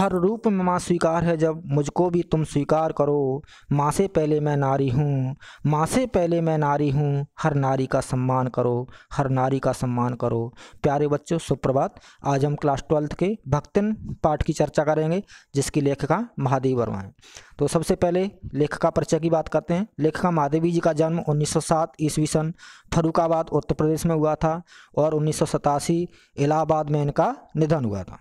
हर रूप में माँ स्वीकार है जब मुझको भी तुम स्वीकार करो माँ से पहले मैं नारी हूँ माँ से पहले मैं नारी हूँ हर नारी का सम्मान करो हर नारी का सम्मान करो प्यारे बच्चों सुप्रभात आज हम क्लास ट्वेल्थ के भक्तन पाठ की चर्चा करेंगे जिसकी लेखिका महादेव वर्मा है तो सबसे पहले लेखिका परिचय की बात करते हैं लेखिका महादेवी जी का जन्म उन्नीस सात ईस्वी सन फरुखाबाद उत्तर प्रदेश में हुआ था और उन्नीस इलाहाबाद में इनका निधन हुआ था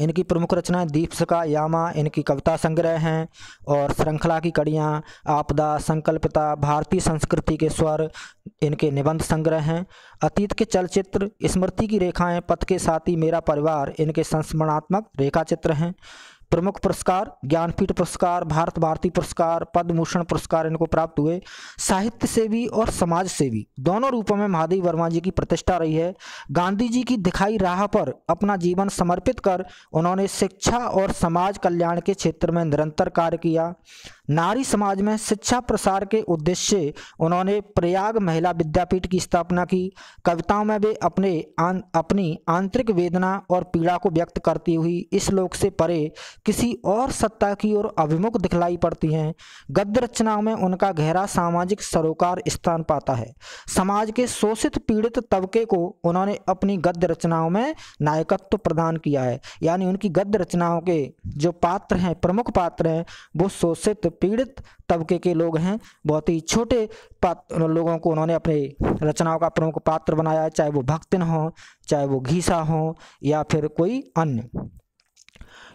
इनकी प्रमुख रचनाएं दीपशिका यामा इनकी कविता संग्रह हैं और श्रृंखला की कड़ियाँ आपदा संकल्पता भारतीय संस्कृति के स्वर इनके निबंध संग्रह हैं अतीत के चलचित्र स्मृति की रेखाएं पथ के साथी मेरा परिवार इनके संस्मरणात्मक रेखा चित्र हैं प्रमुख पुरस्कार ज्ञानपीठ पुरस्कार भारत भारती पुरस्कार पद्मभूषण पुरस्कार इनको प्राप्त हुए साहित्य सेवी और समाज सेवी दोनों रूपों में महादेव वर्मा जी की प्रतिष्ठा रही है गांधी जी की दिखाई राह पर अपना जीवन समर्पित कर उन्होंने शिक्षा और समाज कल्याण के क्षेत्र में निरंतर कार्य किया नारी समाज में शिक्षा प्रसार के उद्देश्य उन्होंने प्रयाग महिला विद्यापीठ की स्थापना की कविताओं में वे अपने आन, अपनी आंतरिक वेदना और पीड़ा को व्यक्त करती हुई इस लोक से परे किसी और सत्ता की ओर अभिमुख दिखलाई पड़ती हैं गद्य रचनाओं में उनका गहरा सामाजिक सरोकार स्थान पाता है समाज के शोषित पीड़ित तबके को उन्होंने अपनी गद्य रचनाओं में नायकत्व प्रदान किया है यानी उनकी गद्य रचनाओं के जो पात्र हैं प्रमुख पात्र हैं वो शोषित पीड़ित तबके के लोग हैं बहुत ही छोटे पात्र लोगों को उन्होंने अपने रचनाओं का प्रमुख पात्र बनाया है चाहे वो भक्तिन हो चाहे वो घीसा हो या फिर कोई अन्य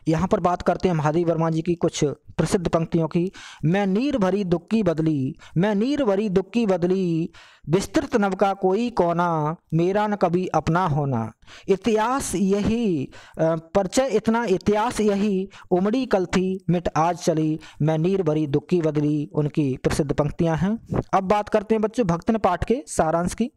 यहाँ पर बात करते हैं महादेव वर्मा जी की कुछ प्रसिद्ध पंक्तियों की मैं नीर भरी दुख की बदली मैं नीर भरी दुख की बदली विस्तृत नव का कोई कोना मेरा न कभी अपना होना इतिहास यही परिचय इतना इतिहास यही उमड़ी कल थी मिट आज चली मैं नीर भरी दुख की बदली उनकी प्रसिद्ध पंक्तियां हैं अब बात करते हैं बच्चों भक्तन पाठ के सारांश की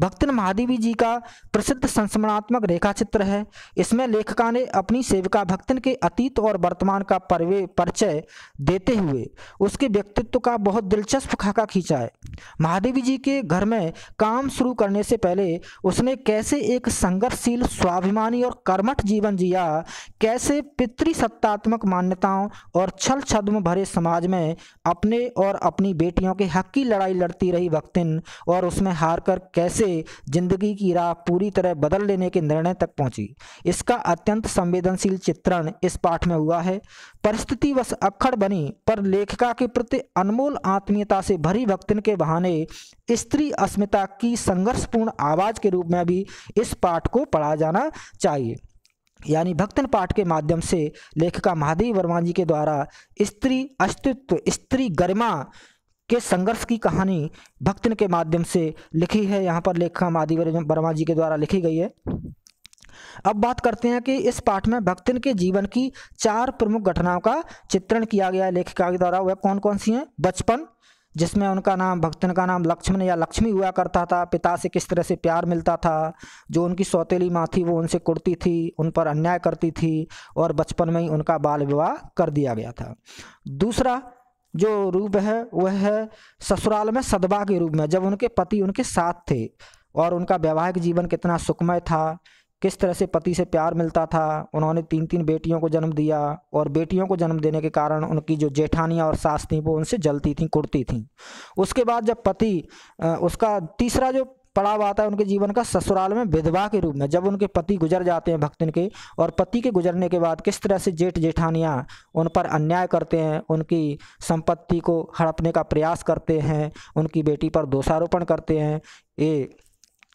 भक्तन महादेवी जी का प्रसिद्ध संस्मरणात्मक रेखा चित्र है इसमें लेखका ने अपनी सेविका भक्तन के अतीत और वर्तमान का परवे परिचय परिचय देते हुए उसके व्यक्तित्व का बहुत दिलचस्प खाका खींचा है महादेवी जी के घर में काम शुरू करने से पहले उसने कैसे एक संघर्षशील स्वाभिमानी और कर्मठ जीवन जिया कैसे पितृसत्तात्मक मान्यताओं और छल छद्म भरे समाज में अपने और अपनी बेटियों के हक की लड़ाई लड़ती रही भक्तिन और उसमें हार कर कैसे जिंदगी की राह पूरी तरह बदल लेने के निर्णय तक पहुंची इसका अत्यंत संवेदनशील चित्रण इस पाठ में हुआ है परिस्थितिवश अक्खड़ बनी पर लेखिका के प्रति अनमोल आत्मीयता से भरी भक्तन के बहाने स्त्री अस्मिता की संघर्षपूर्ण आवाज के रूप में भी इस पाठ को पढ़ा जाना चाहिए यानी भक्तन पाठ के माध्यम से लेखिका महादेव वर्मा जी के द्वारा स्त्री अस्तित्व स्त्री गरिमा के संघर्ष की कहानी भक्तन के माध्यम से लिखी है यहाँ पर लेखिका महादेव वर्मा जी के द्वारा लिखी गई है अब बात करते हैं कि इस पाठ में भक्तिन के जीवन की चार प्रमुख घटनाओं का चित्रण किया गया है लेखिका के द्वारा वह कौन कौन सी हैं बचपन जिसमें उनका नाम भक्तन का नाम लक्ष्मण या लक्ष्मी हुआ करता था पिता से किस तरह से प्यार मिलता था जो उनकी सौतेली माँ थी वो उनसे कुड़ती थी उन पर अन्याय करती थी और बचपन में ही उनका बाल विवाह कर दिया गया था दूसरा जो रूप है वह है ससुराल में सदबा के रूप में जब उनके पति उनके साथ थे और उनका वैवाहिक जीवन कितना सुखमय था किस तरह से पति से प्यार मिलता था उन्होंने तीन तीन बेटियों को जन्म दिया और बेटियों को जन्म देने के कारण उनकी जो जेठानियाँ और सास थी वो उनसे जलती थीं कुड़ती थीं उसके बाद जब पति उसका तीसरा जो पड़ाव आता है उनके जीवन का ससुराल में विधवा के रूप में जब उनके पति गुजर जाते हैं भक्तन के और पति के गुजरने के बाद किस तरह से जेठ जेठानियाँ उन पर अन्याय करते हैं उनकी संपत्ति को हड़पने का प्रयास करते हैं उनकी बेटी पर दोषारोपण करते हैं ये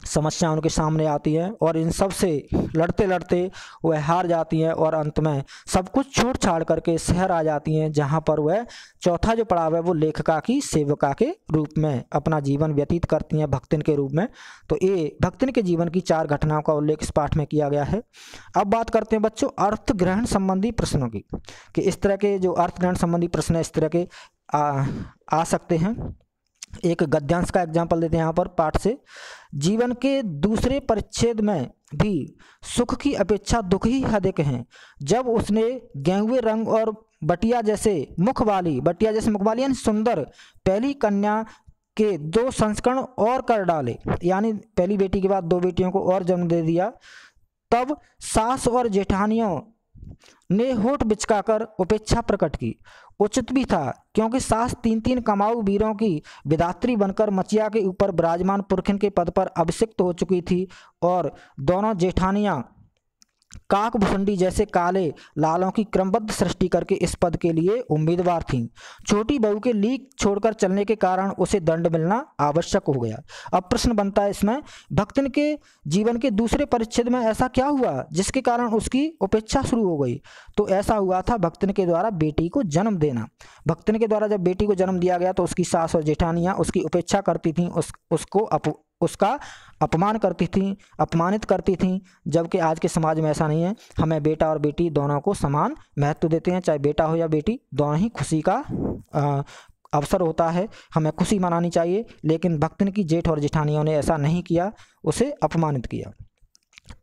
समस्या उनके सामने आती है और इन सब से लड़ते लड़ते वह हार जाती हैं और अंत में सब कुछ छोड़ छाड़ करके शहर आ जाती हैं जहाँ पर वह चौथा जो पड़ाव है वो लेखका की सेविका के रूप में अपना जीवन व्यतीत करती हैं भक्तिन के रूप में तो ये भक्तिन के जीवन की चार घटनाओं का उल्लेख इस पाठ में किया गया है अब बात करते हैं बच्चों अर्थ ग्रहण संबंधी प्रश्नों की कि इस तरह के जो अर्थ ग्रहण संबंधी प्रश्न इस तरह के आ, आ सकते हैं एक गद्यांश का एग्जाम्पल देते हैं यहाँ पर पाठ से जीवन के दूसरे परिच्छेद में भी सुख की अपेक्षा दुख ही अधिक हैं जब उसने गेहुए रंग और बटिया जैसे मुख वाली बटिया जैसे मुख वाली यानी सुंदर पहली कन्या के दो संस्करण और कर डाले यानी पहली बेटी के बाद दो बेटियों को और जन्म दे दिया तब सास और जेठानियों ने होठ बिचकाकर उपेक्षा प्रकट की उचित भी था क्योंकि सास तीन तीन कमाऊ वीरों की विदात्री बनकर मचिया के ऊपर विराजमान पुरखिन के पद पर अभिषिक्त हो चुकी थी और दोनों जेठानियां काक भुसंडी जैसे काले लालों की क्रमबद्ध सृष्टि करके इस पद के लिए उम्मीदवार थीं छोटी बहू के लीक छोड़कर चलने के कारण उसे दंड मिलना आवश्यक हो गया अब प्रश्न बनता है इसमें भक्तन के जीवन के दूसरे परिच्छेद में ऐसा क्या हुआ जिसके कारण उसकी उपेक्षा शुरू हो गई तो ऐसा हुआ था भक्तन के द्वारा बेटी को जन्म देना भक्तन के द्वारा जब बेटी को जन्म दिया गया तो उसकी सास और जेठानियाँ उसकी उपेक्षा करती थीं उस, उसको उसका अपमान करती थी अपमानित करती थी जबकि आज के समाज में ऐसा नहीं है हमें बेटा और बेटी दोनों को समान महत्व देते हैं चाहे बेटा हो या बेटी दोनों ही खुशी का आ, अवसर होता है हमें खुशी मनानी चाहिए लेकिन भक्तन की जेठ और जेठानियों ने ऐसा नहीं किया उसे अपमानित किया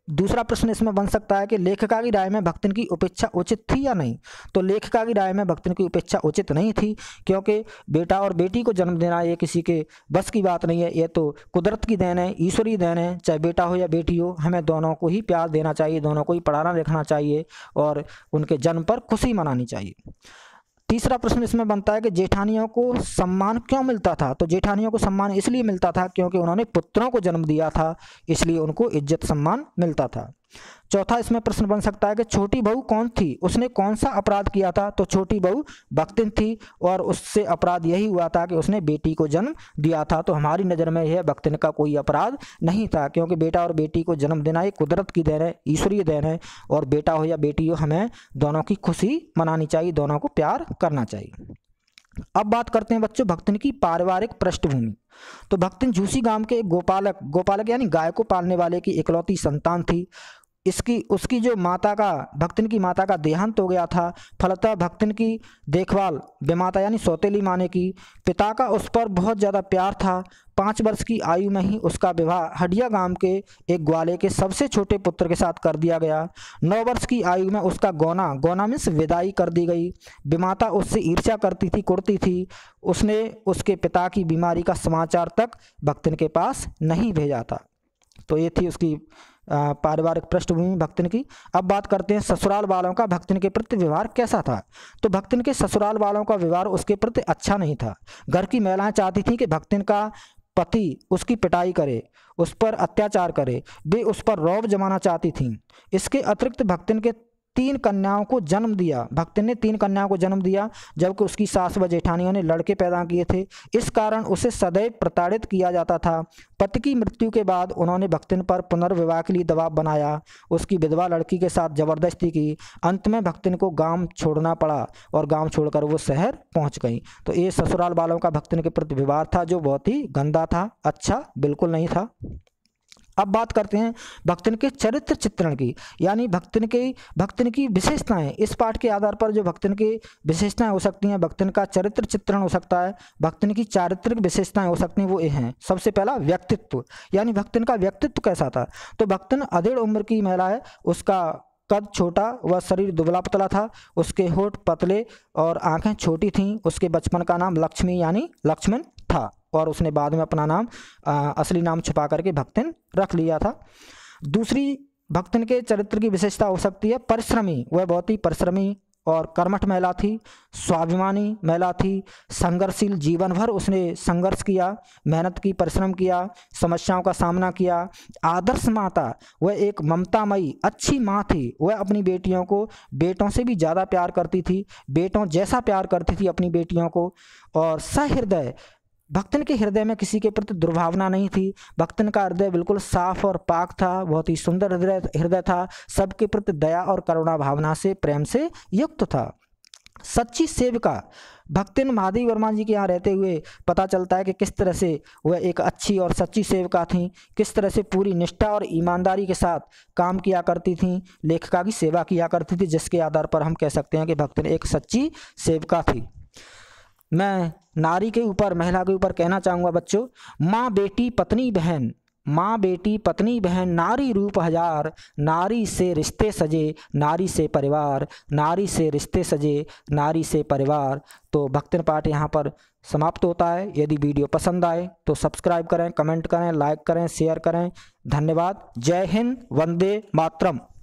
दूसरा प्रश्न इसमें बन सकता है कि लेखिका की राय में भक्तन की उपेक्षा उचित थी या नहीं तो लेखिका की राय में भक्तन की उपेक्षा उचित नहीं थी क्योंकि बेटा और बेटी को जन्म देना ये किसी के बस की बात नहीं है ये तो कुदरत की देन है ईश्वरीय देन है चाहे बेटा हो या बेटी हो हमें दोनों को ही प्यार देना चाहिए दोनों को ही पढ़ाना लिखना चाहिए और उनके जन्म पर खुशी मनानी चाहिए तीसरा प्रश्न इसमें बनता है कि जेठानियों को सम्मान क्यों मिलता था तो जेठानियों को सम्मान इसलिए मिलता था क्योंकि उन्होंने पुत्रों को जन्म दिया था इसलिए उनको इज्जत सम्मान मिलता था चौथा इसमें प्रश्न बन सकता है कि छोटी बहू कौन थी उसने कौन सा अपराध किया था तो छोटी बहू भक्तिन थी और उससे अपराध यही हुआ था कि उसने बेटी को जन्म दिया था तो हमारी नज़र में यह भक्तिन का कोई अपराध नहीं था क्योंकि बेटा और बेटी को जन्म देना एक कुदरत की देन है ईश्वरीय देन है और बेटा हो या बेटी हो हमें दोनों की खुशी मनानी चाहिए दोनों को प्यार करना चाहिए अब बात करते हैं बच्चों भक्तन की पारिवारिक पृष्ठभूमि तो भक्तन झूसी गांव के एक गोपालक गोपालक यानी गाय को पालने वाले की इकलौती संतान थी इसकी उसकी जो माता का भक्तिन की माता का देहांत हो गया था फलतः भक्तन की देखभाल बेमाता यानी सौतेली माने की पिता का उस पर बहुत ज़्यादा प्यार था पाँच वर्ष की आयु में ही उसका विवाह हडिया गांव के एक ग्वाले के सबसे छोटे पुत्र के साथ कर दिया गया नौ वर्ष की आयु में उसका गौना गौना मीन्स विदाई कर दी गई बेमाता उससे ईर्ष्या करती थी कुर्ती थी उसने उसके पिता की बीमारी का समाचार तक भक्तिन के पास नहीं भेजा था तो ये थी उसकी पारिवारिक पृष्ठभूमि भक्तिन की अब बात करते हैं ससुराल वालों का भक्तिन के प्रति व्यवहार कैसा था तो भक्तिन के ससुराल वालों का व्यवहार उसके प्रति अच्छा नहीं था घर की महिलाएं चाहती थीं कि भक्तिन का पति उसकी पिटाई करे उस पर अत्याचार करे वे उस पर रौब जमाना चाहती थीं इसके अतिरिक्त भक्तिन के तीन कन्याओं को जन्म दिया भक्त ने तीन कन्याओं को जन्म दिया जबकि उसकी सास व जेठानियों ने लड़के पैदा किए थे इस कारण उसे सदैव प्रताड़ित किया जाता था पति की मृत्यु के बाद उन्होंने भक्तिन पर पुनर्विवाह के लिए दबाव बनाया उसकी विधवा लड़की के साथ जबरदस्ती की अंत में भक्तिन को गांव छोड़ना पड़ा और गांव छोड़कर वो शहर पहुंच गई तो ये ससुराल वालों का भक्तिन के प्रति व्यवहार था जो बहुत ही गंदा था अच्छा बिल्कुल नहीं था अब बात करते हैं भक्तन के चरित्र चित्रण की यानी भक्तन के भक्तन की विशेषताएं इस पाठ के आधार पर जो भक्तन की विशेषताएं हो सकती हैं भक्तन का चरित्र चित्रण हो सकता है भक्तन की चारित्रिक विशेषताएं हो सकती हैं वो ये हैं सबसे पहला व्यक्तित्व यानी भक्तन का व्यक्तित्व कैसा था तो भक्तन अधेड़ उम्र की महिला है उसका कद छोटा वह शरीर दुबला पतला था उसके होठ पतले और आंखें छोटी थीं उसके बचपन का नाम लक्ष्मी यानी लक्ष्मण था और उसने बाद में अपना नाम आ, असली नाम छुपा करके भक्तिन रख लिया था दूसरी भक्तन के चरित्र की विशेषता हो सकती है परिश्रमी वह बहुत ही परिश्रमी और कर्मठ महिला थी स्वाभिमानी महिला थी संघर्षशील जीवन भर उसने संघर्ष किया मेहनत की परिश्रम किया समस्याओं का सामना किया आदर्श माता वह एक ममतामयी अच्छी माँ थी वह अपनी बेटियों को बेटों से भी ज़्यादा प्यार करती थी बेटों जैसा प्यार करती थी अपनी बेटियों को और सहृदय भक्तन के हृदय में किसी के प्रति दुर्भावना नहीं थी भक्तन का हृदय बिल्कुल साफ और पाक था बहुत ही सुंदर हृदय हृदय था सबके प्रति दया और करुणा भावना से प्रेम से युक्त था सच्ची सेविका भक्तिन महादेव वर्मा जी के यहाँ रहते हुए पता चलता है कि किस तरह से वह एक अच्छी और सच्ची सेविका थीं किस तरह से पूरी निष्ठा और ईमानदारी के साथ काम किया करती थीं लेखिका की सेवा किया करती थी जिसके आधार पर हम कह सकते हैं कि भक्तिन एक सच्ची सेविका थी मैं नारी के ऊपर महिला के ऊपर कहना चाहूँगा बच्चों माँ बेटी पत्नी बहन माँ बेटी पत्नी बहन नारी रूप हजार नारी से रिश्ते सजे नारी से परिवार नारी से रिश्ते सजे नारी से परिवार तो भक्तिन पाठ यहाँ पर समाप्त होता है यदि वीडियो पसंद आए तो सब्सक्राइब करें कमेंट करें लाइक करें शेयर करें धन्यवाद जय हिंद वंदे मातरम